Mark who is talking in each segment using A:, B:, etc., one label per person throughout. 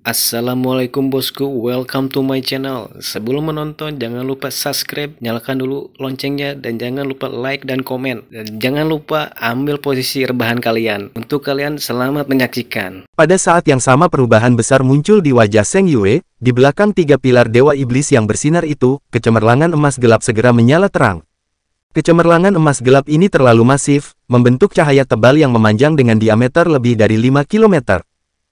A: Assalamualaikum bosku, welcome to my channel. Sebelum menonton jangan lupa subscribe, nyalakan dulu loncengnya dan jangan lupa like dan komen. Dan jangan lupa ambil posisi rebahan kalian. Untuk kalian selamat menyaksikan. Pada saat yang sama perubahan besar muncul di wajah Seng Yue, di belakang tiga pilar dewa iblis yang bersinar itu, kecemerlangan emas gelap segera menyala terang. Kecemerlangan emas gelap ini terlalu masif, membentuk cahaya tebal yang memanjang dengan diameter lebih dari 5 km.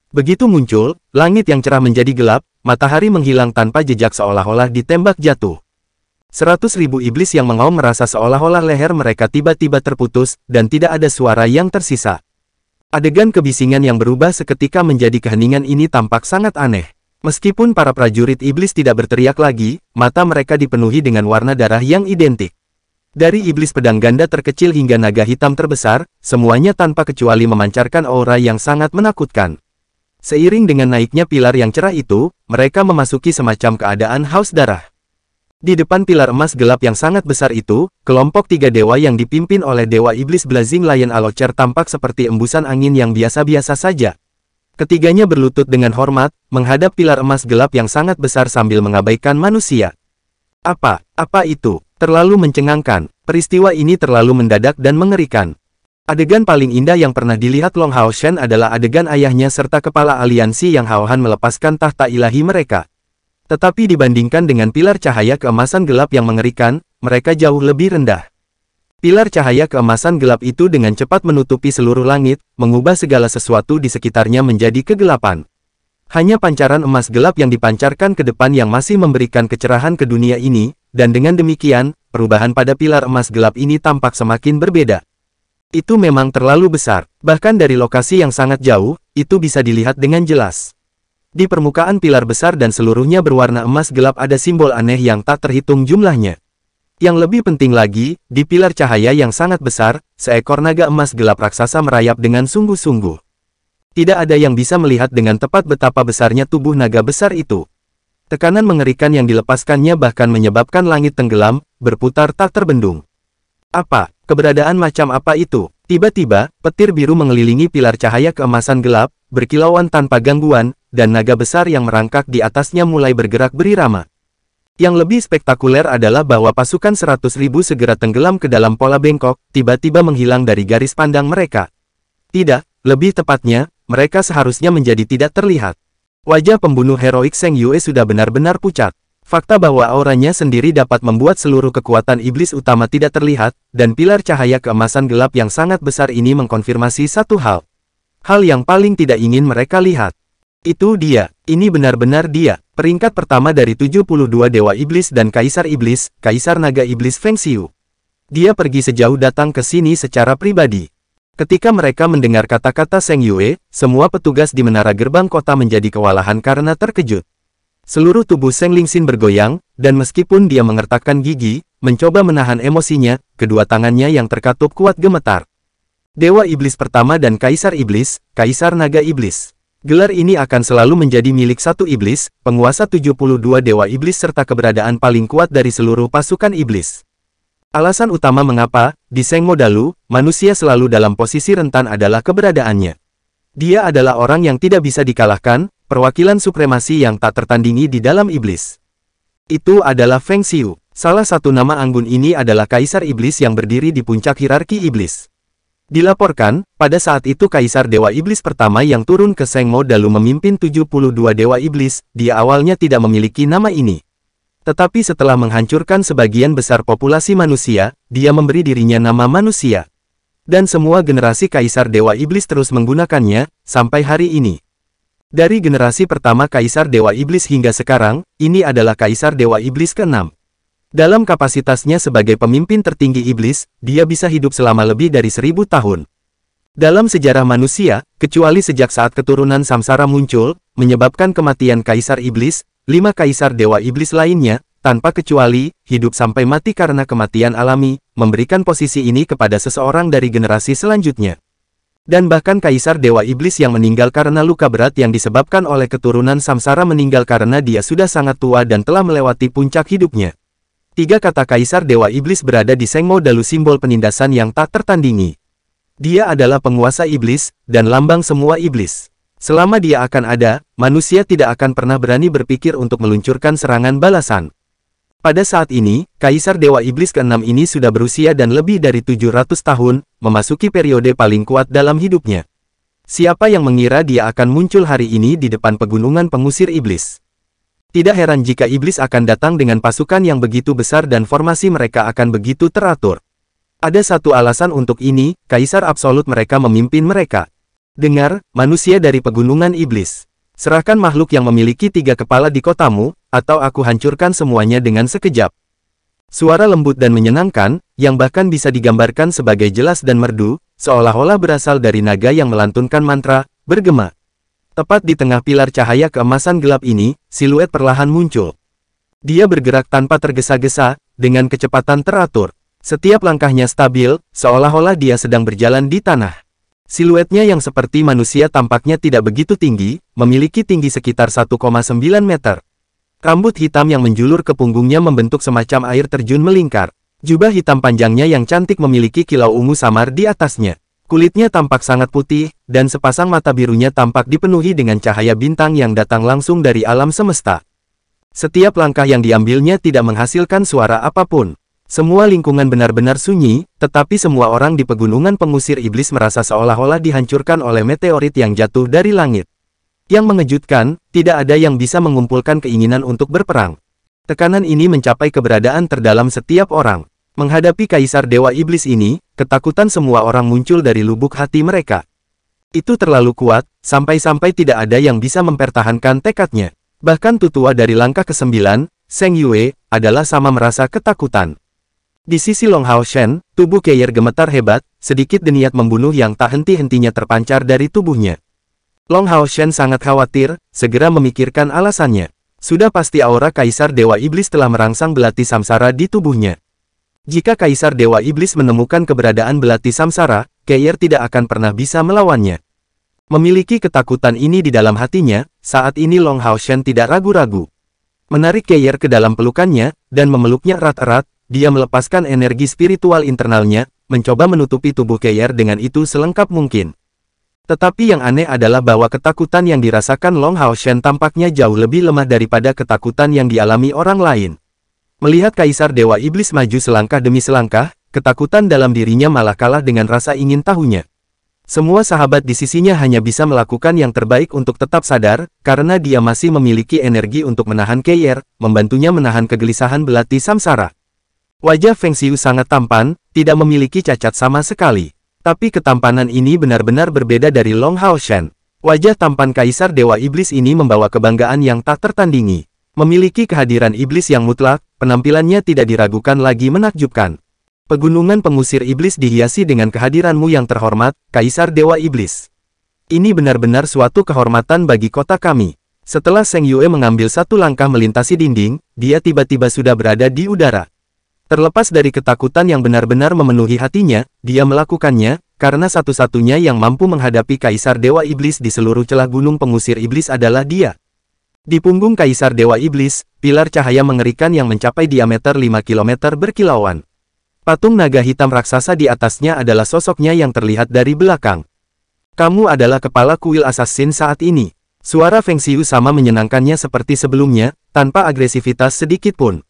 A: Begitu muncul, langit yang cerah menjadi gelap, matahari menghilang tanpa jejak seolah-olah ditembak jatuh. Seratus ribu iblis yang mengaum merasa seolah-olah leher mereka tiba-tiba terputus, dan tidak ada suara yang tersisa. Adegan kebisingan yang berubah seketika menjadi keheningan ini tampak sangat aneh. Meskipun para prajurit iblis tidak berteriak lagi, mata mereka dipenuhi dengan warna darah yang identik. Dari iblis pedang ganda terkecil hingga naga hitam terbesar, semuanya tanpa kecuali memancarkan aura yang sangat menakutkan. Seiring dengan naiknya pilar yang cerah itu, mereka memasuki semacam keadaan haus darah. Di depan pilar emas gelap yang sangat besar itu, kelompok tiga dewa yang dipimpin oleh Dewa Iblis Blazing Lion Alocer tampak seperti embusan angin yang biasa-biasa saja. Ketiganya berlutut dengan hormat, menghadap pilar emas gelap yang sangat besar sambil mengabaikan manusia. Apa, apa itu? Terlalu mencengangkan, peristiwa ini terlalu mendadak dan mengerikan. Adegan paling indah yang pernah dilihat Long Hao Shen adalah adegan ayahnya serta kepala aliansi yang Hao Han melepaskan tahta ilahi mereka. Tetapi dibandingkan dengan pilar cahaya keemasan gelap yang mengerikan, mereka jauh lebih rendah. Pilar cahaya keemasan gelap itu dengan cepat menutupi seluruh langit, mengubah segala sesuatu di sekitarnya menjadi kegelapan. Hanya pancaran emas gelap yang dipancarkan ke depan yang masih memberikan kecerahan ke dunia ini, dan dengan demikian, perubahan pada pilar emas gelap ini tampak semakin berbeda. Itu memang terlalu besar, bahkan dari lokasi yang sangat jauh, itu bisa dilihat dengan jelas. Di permukaan pilar besar dan seluruhnya berwarna emas gelap ada simbol aneh yang tak terhitung jumlahnya. Yang lebih penting lagi, di pilar cahaya yang sangat besar, seekor naga emas gelap raksasa merayap dengan sungguh-sungguh. Tidak ada yang bisa melihat dengan tepat betapa besarnya tubuh naga besar itu. Tekanan mengerikan yang dilepaskannya bahkan menyebabkan langit tenggelam, berputar tak terbendung. Apa, Keberadaan macam apa itu? Tiba-tiba, petir biru mengelilingi pilar cahaya keemasan gelap, berkilauan tanpa gangguan, dan naga besar yang merangkak di atasnya mulai bergerak berirama. Yang lebih spektakuler adalah bahwa pasukan 100.000 segera tenggelam ke dalam pola bengkok, tiba-tiba menghilang dari garis pandang mereka. Tidak, lebih tepatnya, mereka seharusnya menjadi tidak terlihat. Wajah pembunuh heroik Seng Yue sudah benar-benar pucat. Fakta bahwa auranya sendiri dapat membuat seluruh kekuatan iblis utama tidak terlihat, dan pilar cahaya keemasan gelap yang sangat besar ini mengkonfirmasi satu hal. Hal yang paling tidak ingin mereka lihat. Itu dia, ini benar-benar dia, peringkat pertama dari 72 Dewa Iblis dan Kaisar Iblis, Kaisar Naga Iblis Feng Xiu. Dia pergi sejauh datang ke sini secara pribadi. Ketika mereka mendengar kata-kata Seng Yue, semua petugas di menara gerbang kota menjadi kewalahan karena terkejut. Seluruh tubuh Seng Lingxin bergoyang, dan meskipun dia mengertakkan gigi, mencoba menahan emosinya, kedua tangannya yang terkatup kuat gemetar. Dewa Iblis pertama dan Kaisar Iblis, Kaisar Naga Iblis. Gelar ini akan selalu menjadi milik satu iblis, penguasa 72 Dewa Iblis serta keberadaan paling kuat dari seluruh pasukan iblis. Alasan utama mengapa, di Seng Modalu, manusia selalu dalam posisi rentan adalah keberadaannya. Dia adalah orang yang tidak bisa dikalahkan, perwakilan supremasi yang tak tertandingi di dalam iblis. Itu adalah Feng Xiu. Salah satu nama Anggun ini adalah Kaisar Iblis yang berdiri di puncak hierarki iblis. Dilaporkan, pada saat itu Kaisar Dewa Iblis pertama yang turun ke Sengmo Dalu memimpin 72 Dewa Iblis, dia awalnya tidak memiliki nama ini. Tetapi setelah menghancurkan sebagian besar populasi manusia, dia memberi dirinya nama manusia. Dan semua generasi Kaisar Dewa Iblis terus menggunakannya, sampai hari ini. Dari generasi pertama Kaisar Dewa Iblis hingga sekarang, ini adalah Kaisar Dewa Iblis ke-6. Dalam kapasitasnya sebagai pemimpin tertinggi iblis, dia bisa hidup selama lebih dari seribu tahun. Dalam sejarah manusia, kecuali sejak saat keturunan Samsara muncul, menyebabkan kematian Kaisar Iblis, lima Kaisar Dewa Iblis lainnya, tanpa kecuali, hidup sampai mati karena kematian alami, memberikan posisi ini kepada seseorang dari generasi selanjutnya dan bahkan Kaisar Dewa Iblis yang meninggal karena luka berat yang disebabkan oleh keturunan Samsara meninggal karena dia sudah sangat tua dan telah melewati puncak hidupnya. Tiga kata Kaisar Dewa Iblis berada di Sengmo Dalu simbol penindasan yang tak tertandingi. Dia adalah penguasa iblis, dan lambang semua iblis. Selama dia akan ada, manusia tidak akan pernah berani berpikir untuk meluncurkan serangan balasan. Pada saat ini, Kaisar Dewa Iblis ke-6 ini sudah berusia dan lebih dari 700 tahun, memasuki periode paling kuat dalam hidupnya. Siapa yang mengira dia akan muncul hari ini di depan pegunungan pengusir iblis? Tidak heran jika iblis akan datang dengan pasukan yang begitu besar dan formasi mereka akan begitu teratur. Ada satu alasan untuk ini, Kaisar Absolut mereka memimpin mereka. Dengar, manusia dari pegunungan iblis. Serahkan makhluk yang memiliki tiga kepala di kotamu, atau aku hancurkan semuanya dengan sekejap. Suara lembut dan menyenangkan, yang bahkan bisa digambarkan sebagai jelas dan merdu, seolah-olah berasal dari naga yang melantunkan mantra, bergema. Tepat di tengah pilar cahaya keemasan gelap ini, siluet perlahan muncul. Dia bergerak tanpa tergesa-gesa, dengan kecepatan teratur. Setiap langkahnya stabil, seolah-olah dia sedang berjalan di tanah. Siluetnya yang seperti manusia tampaknya tidak begitu tinggi, memiliki tinggi sekitar 1,9 meter. Rambut hitam yang menjulur ke punggungnya membentuk semacam air terjun melingkar. Jubah hitam panjangnya yang cantik memiliki kilau ungu samar di atasnya. Kulitnya tampak sangat putih, dan sepasang mata birunya tampak dipenuhi dengan cahaya bintang yang datang langsung dari alam semesta. Setiap langkah yang diambilnya tidak menghasilkan suara apapun. Semua lingkungan benar-benar sunyi, tetapi semua orang di pegunungan pengusir iblis merasa seolah-olah dihancurkan oleh meteorit yang jatuh dari langit. Yang mengejutkan, tidak ada yang bisa mengumpulkan keinginan untuk berperang. Tekanan ini mencapai keberadaan terdalam setiap orang. Menghadapi Kaisar Dewa Iblis ini, ketakutan semua orang muncul dari lubuk hati mereka. Itu terlalu kuat, sampai-sampai tidak ada yang bisa mempertahankan tekadnya. Bahkan tutua dari langkah ke-9, Seng Yue, adalah sama merasa ketakutan. Di sisi Long Hao Shen, tubuh Keyer gemetar hebat, sedikit deniat membunuh yang tak henti-hentinya terpancar dari tubuhnya. Long Hao Shen sangat khawatir, segera memikirkan alasannya. Sudah pasti aura Kaisar Dewa Iblis telah merangsang belati samsara di tubuhnya. Jika Kaisar Dewa Iblis menemukan keberadaan belati samsara, Keir tidak akan pernah bisa melawannya. Memiliki ketakutan ini di dalam hatinya, saat ini Long Hao Shen tidak ragu-ragu. Menarik Keir ke dalam pelukannya, dan memeluknya erat-erat, dia melepaskan energi spiritual internalnya, mencoba menutupi tubuh Keir dengan itu selengkap mungkin. Tetapi yang aneh adalah bahwa ketakutan yang dirasakan Long Hao Shen tampaknya jauh lebih lemah daripada ketakutan yang dialami orang lain. Melihat Kaisar Dewa Iblis maju selangkah demi selangkah, ketakutan dalam dirinya malah kalah dengan rasa ingin tahunya. Semua sahabat di sisinya hanya bisa melakukan yang terbaik untuk tetap sadar, karena dia masih memiliki energi untuk menahan Keyer, membantunya menahan kegelisahan belati samsara. Wajah Feng Xiu sangat tampan, tidak memiliki cacat sama sekali. Tapi ketampanan ini benar-benar berbeda dari Long Hao Shen. Wajah tampan Kaisar Dewa Iblis ini membawa kebanggaan yang tak tertandingi. Memiliki kehadiran iblis yang mutlak, penampilannya tidak diragukan lagi menakjubkan. Pegunungan pengusir iblis dihiasi dengan kehadiranmu yang terhormat, Kaisar Dewa Iblis. Ini benar-benar suatu kehormatan bagi kota kami. Setelah Seng Yue mengambil satu langkah melintasi dinding, dia tiba-tiba sudah berada di udara. Terlepas dari ketakutan yang benar-benar memenuhi hatinya, dia melakukannya, karena satu-satunya yang mampu menghadapi Kaisar Dewa Iblis di seluruh celah gunung pengusir iblis adalah dia. Di punggung Kaisar Dewa Iblis, pilar cahaya mengerikan yang mencapai diameter 5 km berkilauan. Patung naga hitam raksasa di atasnya adalah sosoknya yang terlihat dari belakang. Kamu adalah kepala kuil asasin saat ini. Suara Feng Xiu sama menyenangkannya seperti sebelumnya, tanpa agresivitas sedikitpun.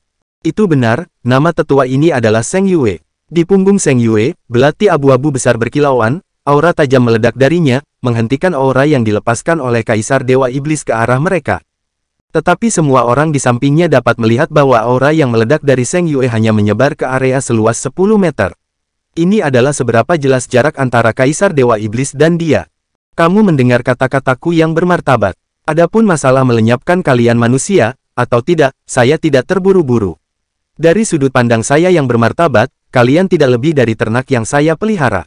A: Itu benar, nama tetua ini adalah Seng Yue. Di punggung Seng Yue, belati abu-abu besar berkilauan, aura tajam meledak darinya, menghentikan aura yang dilepaskan oleh Kaisar Dewa Iblis ke arah mereka. Tetapi semua orang di sampingnya dapat melihat bahwa aura yang meledak dari Seng Yue hanya menyebar ke area seluas 10 meter. Ini adalah seberapa jelas jarak antara Kaisar Dewa Iblis dan dia. Kamu mendengar kata-kataku yang bermartabat. Adapun masalah melenyapkan kalian manusia, atau tidak, saya tidak terburu-buru. Dari sudut pandang saya yang bermartabat, kalian tidak lebih dari ternak yang saya pelihara.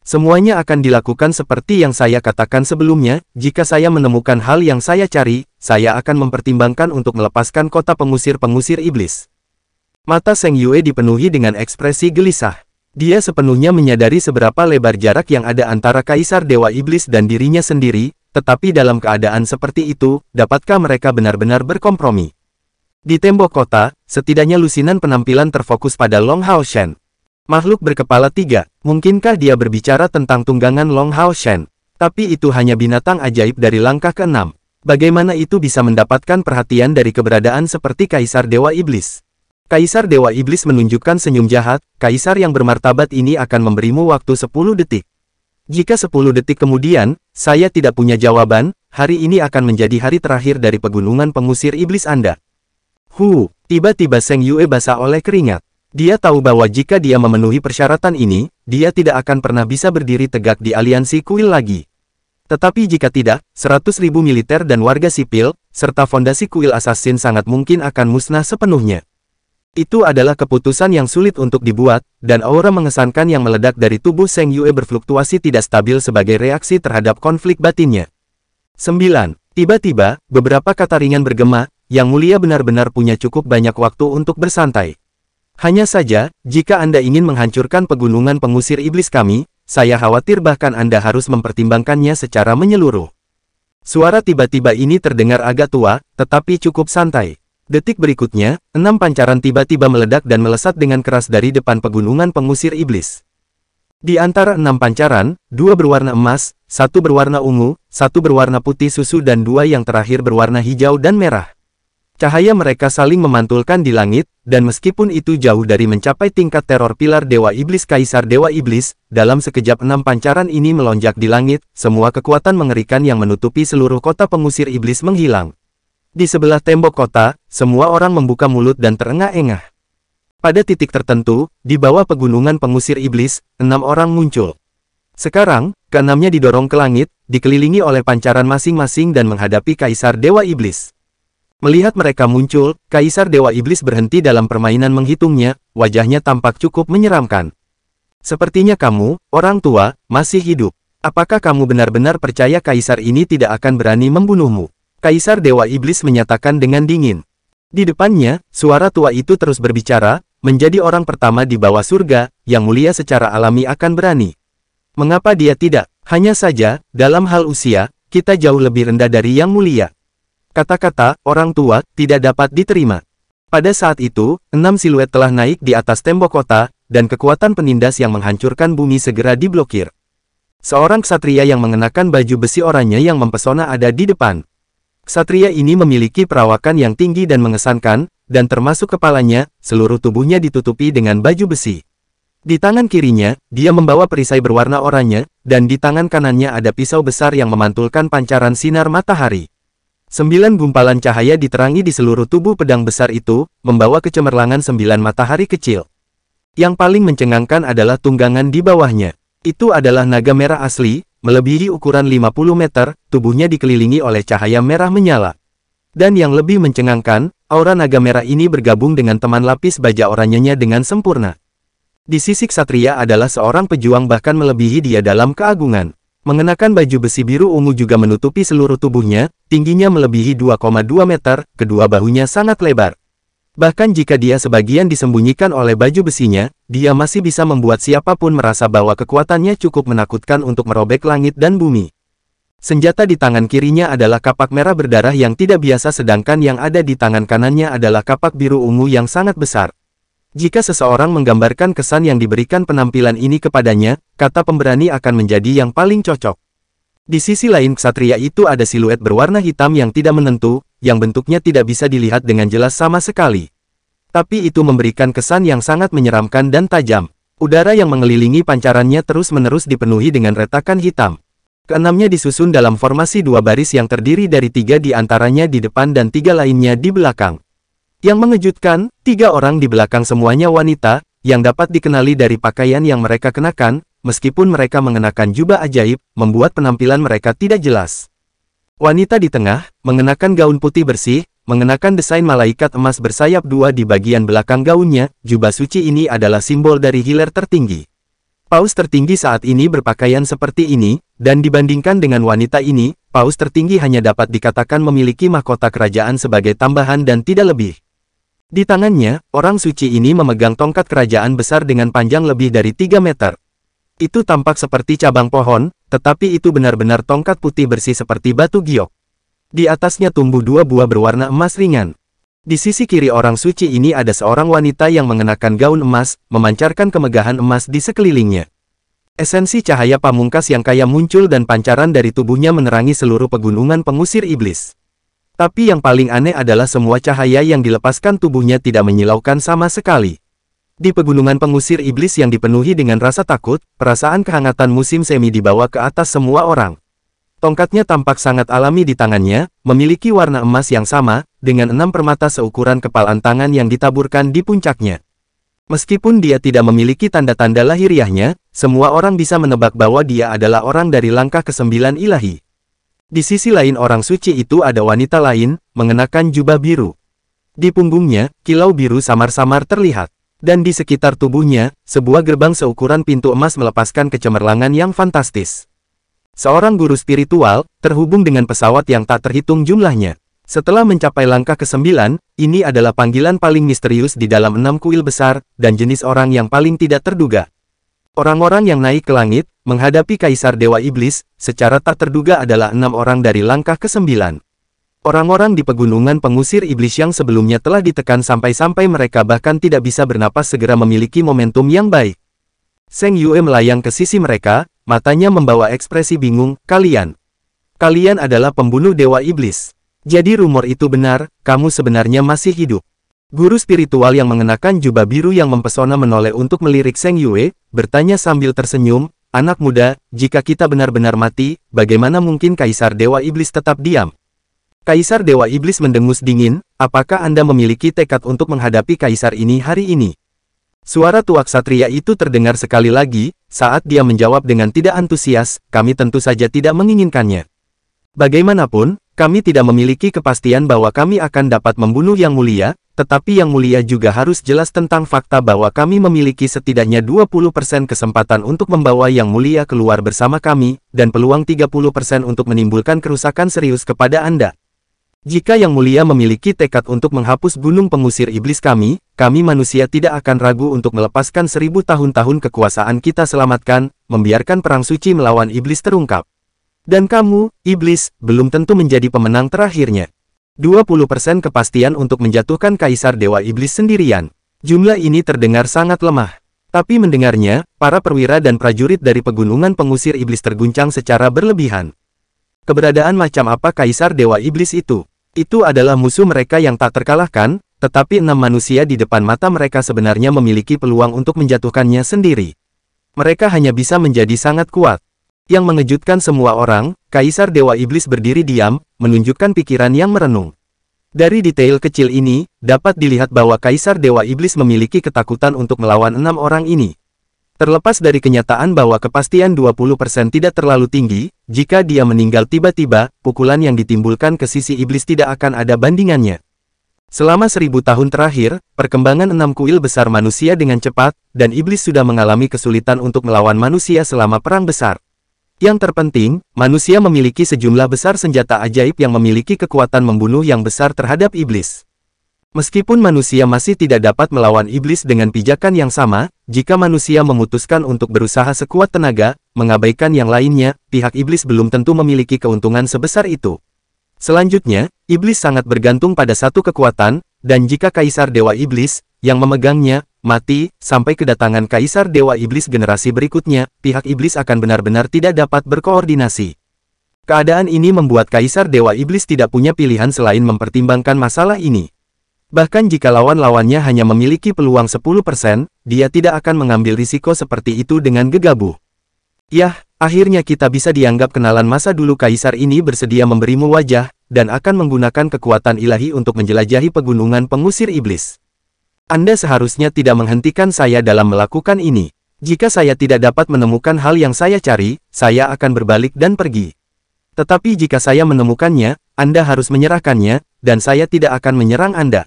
A: Semuanya akan dilakukan seperti yang saya katakan sebelumnya, jika saya menemukan hal yang saya cari, saya akan mempertimbangkan untuk melepaskan kota pengusir-pengusir iblis. Mata Seng Yue dipenuhi dengan ekspresi gelisah. Dia sepenuhnya menyadari seberapa lebar jarak yang ada antara Kaisar Dewa Iblis dan dirinya sendiri, tetapi dalam keadaan seperti itu, dapatkah mereka benar-benar berkompromi? Di tembok kota, setidaknya lusinan penampilan terfokus pada Long Hao Shen. Makhluk berkepala tiga, mungkinkah dia berbicara tentang tunggangan Long Hao Shen? Tapi itu hanya binatang ajaib dari langkah keenam. Bagaimana itu bisa mendapatkan perhatian dari keberadaan seperti Kaisar Dewa Iblis? Kaisar Dewa Iblis menunjukkan senyum jahat, Kaisar yang bermartabat ini akan memberimu waktu 10 detik. Jika 10 detik kemudian, saya tidak punya jawaban, hari ini akan menjadi hari terakhir dari pegunungan pengusir iblis Anda. Hu, tiba-tiba Seng Yue basah oleh keringat. Dia tahu bahwa jika dia memenuhi persyaratan ini, dia tidak akan pernah bisa berdiri tegak di aliansi kuil lagi. Tetapi jika tidak, seratus ribu militer dan warga sipil, serta fondasi kuil asasin sangat mungkin akan musnah sepenuhnya. Itu adalah keputusan yang sulit untuk dibuat, dan aura mengesankan yang meledak dari tubuh Seng Yue berfluktuasi tidak stabil sebagai reaksi terhadap konflik batinnya. 9. Tiba-tiba, beberapa kata ringan bergema, yang Mulia benar-benar punya cukup banyak waktu untuk bersantai. Hanya saja, jika Anda ingin menghancurkan pegunungan pengusir iblis kami, saya khawatir bahkan Anda harus mempertimbangkannya secara menyeluruh. Suara tiba-tiba ini terdengar agak tua, tetapi cukup santai. Detik berikutnya, enam pancaran tiba-tiba meledak dan melesat dengan keras dari depan pegunungan pengusir iblis. Di antara enam pancaran, dua berwarna emas, satu berwarna ungu, satu berwarna putih susu dan dua yang terakhir berwarna hijau dan merah. Cahaya mereka saling memantulkan di langit, dan meskipun itu jauh dari mencapai tingkat teror pilar Dewa Iblis Kaisar Dewa Iblis, dalam sekejap enam pancaran ini melonjak di langit, semua kekuatan mengerikan yang menutupi seluruh kota pengusir iblis menghilang. Di sebelah tembok kota, semua orang membuka mulut dan terengah-engah. Pada titik tertentu, di bawah pegunungan pengusir iblis, enam orang muncul. Sekarang, keenamnya didorong ke langit, dikelilingi oleh pancaran masing-masing dan menghadapi Kaisar Dewa Iblis. Melihat mereka muncul, Kaisar Dewa Iblis berhenti dalam permainan menghitungnya, wajahnya tampak cukup menyeramkan. Sepertinya kamu, orang tua, masih hidup. Apakah kamu benar-benar percaya Kaisar ini tidak akan berani membunuhmu? Kaisar Dewa Iblis menyatakan dengan dingin. Di depannya, suara tua itu terus berbicara, menjadi orang pertama di bawah surga, yang mulia secara alami akan berani. Mengapa dia tidak? Hanya saja, dalam hal usia, kita jauh lebih rendah dari yang mulia. Kata-kata, orang tua, tidak dapat diterima. Pada saat itu, enam siluet telah naik di atas tembok kota, dan kekuatan penindas yang menghancurkan bumi segera diblokir. Seorang ksatria yang mengenakan baju besi oranye yang mempesona ada di depan. Ksatria ini memiliki perawakan yang tinggi dan mengesankan, dan termasuk kepalanya, seluruh tubuhnya ditutupi dengan baju besi. Di tangan kirinya, dia membawa perisai berwarna oranye, dan di tangan kanannya ada pisau besar yang memantulkan pancaran sinar matahari. Sembilan gumpalan cahaya diterangi di seluruh tubuh pedang besar itu, membawa kecemerlangan sembilan matahari kecil. Yang paling mencengangkan adalah tunggangan di bawahnya. Itu adalah naga merah asli, melebihi ukuran 50 meter, tubuhnya dikelilingi oleh cahaya merah menyala. Dan yang lebih mencengangkan, aura naga merah ini bergabung dengan teman lapis baja oranyenya dengan sempurna. Di sisi satria adalah seorang pejuang bahkan melebihi dia dalam keagungan. Mengenakan baju besi biru ungu juga menutupi seluruh tubuhnya, tingginya melebihi 2,2 meter, kedua bahunya sangat lebar. Bahkan jika dia sebagian disembunyikan oleh baju besinya, dia masih bisa membuat siapapun merasa bahwa kekuatannya cukup menakutkan untuk merobek langit dan bumi. Senjata di tangan kirinya adalah kapak merah berdarah yang tidak biasa sedangkan yang ada di tangan kanannya adalah kapak biru ungu yang sangat besar. Jika seseorang menggambarkan kesan yang diberikan penampilan ini kepadanya, kata pemberani akan menjadi yang paling cocok. Di sisi lain ksatria itu ada siluet berwarna hitam yang tidak menentu, yang bentuknya tidak bisa dilihat dengan jelas sama sekali. Tapi itu memberikan kesan yang sangat menyeramkan dan tajam. Udara yang mengelilingi pancarannya terus-menerus dipenuhi dengan retakan hitam. Keenamnya disusun dalam formasi dua baris yang terdiri dari tiga di antaranya di depan dan tiga lainnya di belakang. Yang mengejutkan, tiga orang di belakang semuanya wanita, yang dapat dikenali dari pakaian yang mereka kenakan, meskipun mereka mengenakan jubah ajaib, membuat penampilan mereka tidak jelas. Wanita di tengah, mengenakan gaun putih bersih, mengenakan desain malaikat emas bersayap dua di bagian belakang gaunnya, jubah suci ini adalah simbol dari healer tertinggi. Paus tertinggi saat ini berpakaian seperti ini, dan dibandingkan dengan wanita ini, paus tertinggi hanya dapat dikatakan memiliki mahkota kerajaan sebagai tambahan dan tidak lebih. Di tangannya, orang suci ini memegang tongkat kerajaan besar dengan panjang lebih dari 3 meter. Itu tampak seperti cabang pohon, tetapi itu benar-benar tongkat putih bersih seperti batu giok. Di atasnya tumbuh dua buah berwarna emas ringan. Di sisi kiri orang suci ini ada seorang wanita yang mengenakan gaun emas, memancarkan kemegahan emas di sekelilingnya. Esensi cahaya pamungkas yang kaya muncul dan pancaran dari tubuhnya menerangi seluruh pegunungan pengusir iblis. Tapi yang paling aneh adalah semua cahaya yang dilepaskan tubuhnya tidak menyilaukan sama sekali. Di pegunungan pengusir iblis yang dipenuhi dengan rasa takut, perasaan kehangatan musim semi dibawa ke atas semua orang. Tongkatnya tampak sangat alami di tangannya, memiliki warna emas yang sama, dengan enam permata seukuran kepalan tangan yang ditaburkan di puncaknya. Meskipun dia tidak memiliki tanda-tanda lahiriahnya, semua orang bisa menebak bahwa dia adalah orang dari langkah kesembilan ilahi. Di sisi lain orang suci itu ada wanita lain, mengenakan jubah biru. Di punggungnya, kilau biru samar-samar terlihat. Dan di sekitar tubuhnya, sebuah gerbang seukuran pintu emas melepaskan kecemerlangan yang fantastis. Seorang guru spiritual, terhubung dengan pesawat yang tak terhitung jumlahnya. Setelah mencapai langkah ke-9, ini adalah panggilan paling misterius di dalam enam kuil besar, dan jenis orang yang paling tidak terduga. Orang-orang yang naik ke langit, Menghadapi Kaisar Dewa Iblis, secara tak terduga adalah enam orang dari langkah ke kesembilan. Orang-orang di pegunungan pengusir iblis yang sebelumnya telah ditekan sampai-sampai mereka bahkan tidak bisa bernapas segera memiliki momentum yang baik. Seng Yue melayang ke sisi mereka, matanya membawa ekspresi bingung, kalian. Kalian adalah pembunuh Dewa Iblis. Jadi rumor itu benar, kamu sebenarnya masih hidup. Guru spiritual yang mengenakan jubah biru yang mempesona menoleh untuk melirik Seng Yue, bertanya sambil tersenyum, Anak muda, jika kita benar-benar mati, bagaimana mungkin Kaisar Dewa Iblis tetap diam? Kaisar Dewa Iblis mendengus dingin, apakah Anda memiliki tekad untuk menghadapi Kaisar ini hari ini? Suara tuak satria itu terdengar sekali lagi, saat dia menjawab dengan tidak antusias, kami tentu saja tidak menginginkannya. Bagaimanapun, kami tidak memiliki kepastian bahwa kami akan dapat membunuh Yang Mulia, tetapi yang mulia juga harus jelas tentang fakta bahwa kami memiliki setidaknya 20% kesempatan untuk membawa yang mulia keluar bersama kami, dan peluang 30% untuk menimbulkan kerusakan serius kepada Anda. Jika yang mulia memiliki tekad untuk menghapus gunung pengusir iblis kami, kami manusia tidak akan ragu untuk melepaskan seribu tahun-tahun kekuasaan kita selamatkan, membiarkan perang suci melawan iblis terungkap. Dan kamu, iblis, belum tentu menjadi pemenang terakhirnya. 20% kepastian untuk menjatuhkan Kaisar Dewa Iblis sendirian. Jumlah ini terdengar sangat lemah. Tapi mendengarnya, para perwira dan prajurit dari pegunungan pengusir iblis terguncang secara berlebihan. Keberadaan macam apa Kaisar Dewa Iblis itu? Itu adalah musuh mereka yang tak terkalahkan, tetapi enam manusia di depan mata mereka sebenarnya memiliki peluang untuk menjatuhkannya sendiri. Mereka hanya bisa menjadi sangat kuat. Yang mengejutkan semua orang, Kaisar Dewa Iblis berdiri diam, menunjukkan pikiran yang merenung. Dari detail kecil ini, dapat dilihat bahwa Kaisar Dewa Iblis memiliki ketakutan untuk melawan enam orang ini. Terlepas dari kenyataan bahwa kepastian 20% tidak terlalu tinggi, jika dia meninggal tiba-tiba, pukulan yang ditimbulkan ke sisi iblis tidak akan ada bandingannya. Selama seribu tahun terakhir, perkembangan enam kuil besar manusia dengan cepat, dan iblis sudah mengalami kesulitan untuk melawan manusia selama perang besar. Yang terpenting, manusia memiliki sejumlah besar senjata ajaib yang memiliki kekuatan membunuh yang besar terhadap iblis. Meskipun manusia masih tidak dapat melawan iblis dengan pijakan yang sama, jika manusia memutuskan untuk berusaha sekuat tenaga, mengabaikan yang lainnya, pihak iblis belum tentu memiliki keuntungan sebesar itu. Selanjutnya, iblis sangat bergantung pada satu kekuatan, dan jika kaisar dewa iblis, yang memegangnya, mati, sampai kedatangan Kaisar Dewa Iblis generasi berikutnya, pihak Iblis akan benar-benar tidak dapat berkoordinasi. Keadaan ini membuat Kaisar Dewa Iblis tidak punya pilihan selain mempertimbangkan masalah ini. Bahkan jika lawan-lawannya hanya memiliki peluang 10%, dia tidak akan mengambil risiko seperti itu dengan gegabah. Yah, akhirnya kita bisa dianggap kenalan masa dulu kaisar ini bersedia memberimu wajah, dan akan menggunakan kekuatan ilahi untuk menjelajahi pegunungan pengusir iblis. Anda seharusnya tidak menghentikan saya dalam melakukan ini. Jika saya tidak dapat menemukan hal yang saya cari, saya akan berbalik dan pergi. Tetapi jika saya menemukannya, Anda harus menyerahkannya, dan saya tidak akan menyerang Anda.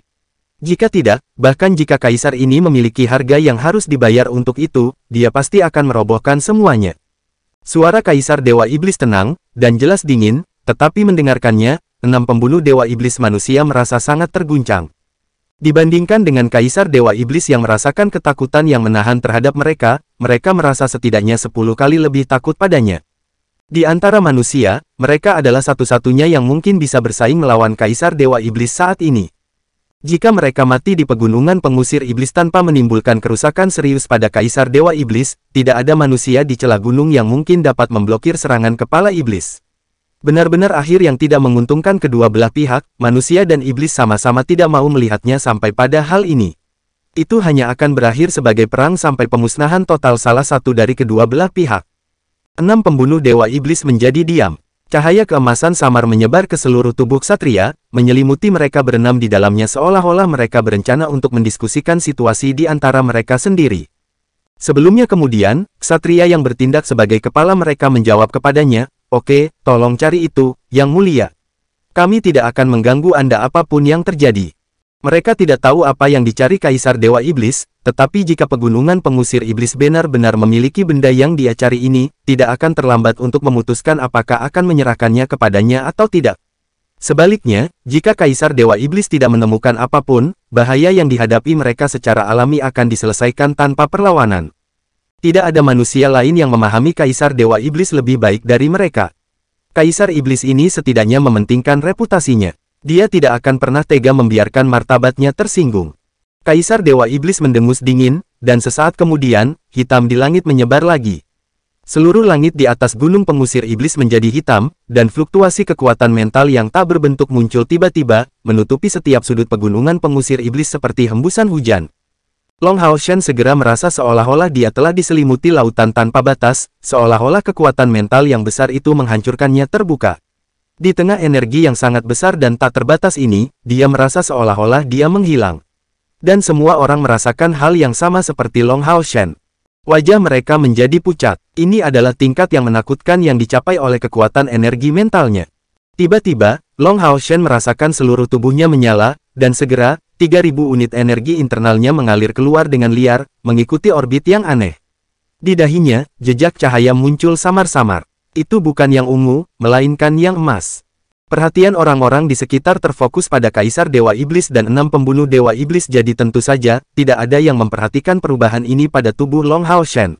A: Jika tidak, bahkan jika kaisar ini memiliki harga yang harus dibayar untuk itu, dia pasti akan merobohkan semuanya. Suara kaisar Dewa Iblis tenang, dan jelas dingin, tetapi mendengarkannya, enam pembunuh Dewa Iblis manusia merasa sangat terguncang. Dibandingkan dengan Kaisar Dewa Iblis yang merasakan ketakutan yang menahan terhadap mereka, mereka merasa setidaknya sepuluh kali lebih takut padanya. Di antara manusia, mereka adalah satu-satunya yang mungkin bisa bersaing melawan Kaisar Dewa Iblis saat ini. Jika mereka mati di pegunungan pengusir iblis tanpa menimbulkan kerusakan serius pada Kaisar Dewa Iblis, tidak ada manusia di celah gunung yang mungkin dapat memblokir serangan kepala iblis. Benar-benar akhir yang tidak menguntungkan kedua belah pihak, manusia dan iblis sama-sama tidak mau melihatnya sampai pada hal ini. Itu hanya akan berakhir sebagai perang sampai pemusnahan total salah satu dari kedua belah pihak. Enam pembunuh dewa iblis menjadi diam. Cahaya keemasan samar menyebar ke seluruh tubuh satria, menyelimuti mereka berenam di dalamnya seolah-olah mereka berencana untuk mendiskusikan situasi di antara mereka sendiri. Sebelumnya kemudian, satria yang bertindak sebagai kepala mereka menjawab kepadanya, Oke, tolong cari itu, yang mulia. Kami tidak akan mengganggu Anda apapun yang terjadi. Mereka tidak tahu apa yang dicari Kaisar Dewa Iblis, tetapi jika pegunungan pengusir iblis benar-benar memiliki benda yang dia cari ini, tidak akan terlambat untuk memutuskan apakah akan menyerahkannya kepadanya atau tidak. Sebaliknya, jika Kaisar Dewa Iblis tidak menemukan apapun, bahaya yang dihadapi mereka secara alami akan diselesaikan tanpa perlawanan. Tidak ada manusia lain yang memahami Kaisar Dewa Iblis lebih baik dari mereka. Kaisar Iblis ini setidaknya mementingkan reputasinya. Dia tidak akan pernah tega membiarkan martabatnya tersinggung. Kaisar Dewa Iblis mendengus dingin, dan sesaat kemudian, hitam di langit menyebar lagi. Seluruh langit di atas gunung pengusir iblis menjadi hitam, dan fluktuasi kekuatan mental yang tak berbentuk muncul tiba-tiba, menutupi setiap sudut pegunungan pengusir iblis seperti hembusan hujan. Long Haoshan segera merasa seolah-olah dia telah diselimuti lautan tanpa batas, seolah-olah kekuatan mental yang besar itu menghancurkannya terbuka. Di tengah energi yang sangat besar dan tak terbatas ini, dia merasa seolah-olah dia menghilang. Dan semua orang merasakan hal yang sama seperti Long Haoshan. Wajah mereka menjadi pucat. Ini adalah tingkat yang menakutkan yang dicapai oleh kekuatan energi mentalnya. Tiba-tiba, Long Haoshan merasakan seluruh tubuhnya menyala, dan segera, 3000 unit energi internalnya mengalir keluar dengan liar, mengikuti orbit yang aneh. Di dahinya, jejak cahaya muncul samar-samar. Itu bukan yang ungu, melainkan yang emas. Perhatian orang-orang di sekitar terfokus pada Kaisar Dewa Iblis dan enam pembunuh Dewa Iblis jadi tentu saja, tidak ada yang memperhatikan perubahan ini pada tubuh Long Hao Shen.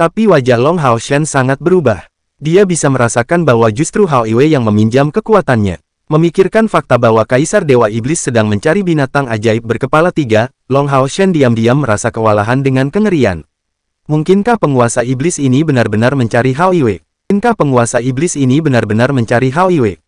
A: Tapi wajah Long Hao Shen sangat berubah. Dia bisa merasakan bahwa justru Hao Iwe yang meminjam kekuatannya. Memikirkan fakta bahwa Kaisar Dewa Iblis sedang mencari binatang ajaib berkepala tiga, Long Hao Shen diam-diam merasa kewalahan dengan kengerian. Mungkinkah penguasa iblis ini benar-benar mencari Hao Iwe? Mungkinkah penguasa iblis ini benar-benar mencari Hao Iwe?